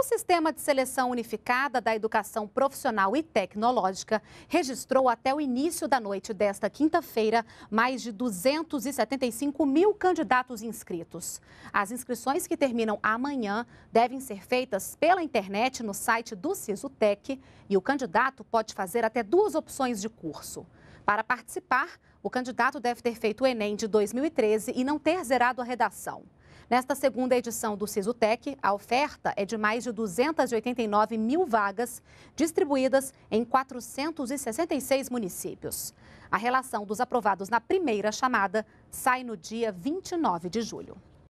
O Sistema de Seleção Unificada da Educação Profissional e Tecnológica registrou até o início da noite desta quinta-feira mais de 275 mil candidatos inscritos. As inscrições que terminam amanhã devem ser feitas pela internet no site do SISUTEC e o candidato pode fazer até duas opções de curso. Para participar, o candidato deve ter feito o Enem de 2013 e não ter zerado a redação. Nesta segunda edição do SISUTEC, a oferta é de mais de 289 mil vagas, distribuídas em 466 municípios. A relação dos aprovados na primeira chamada sai no dia 29 de julho.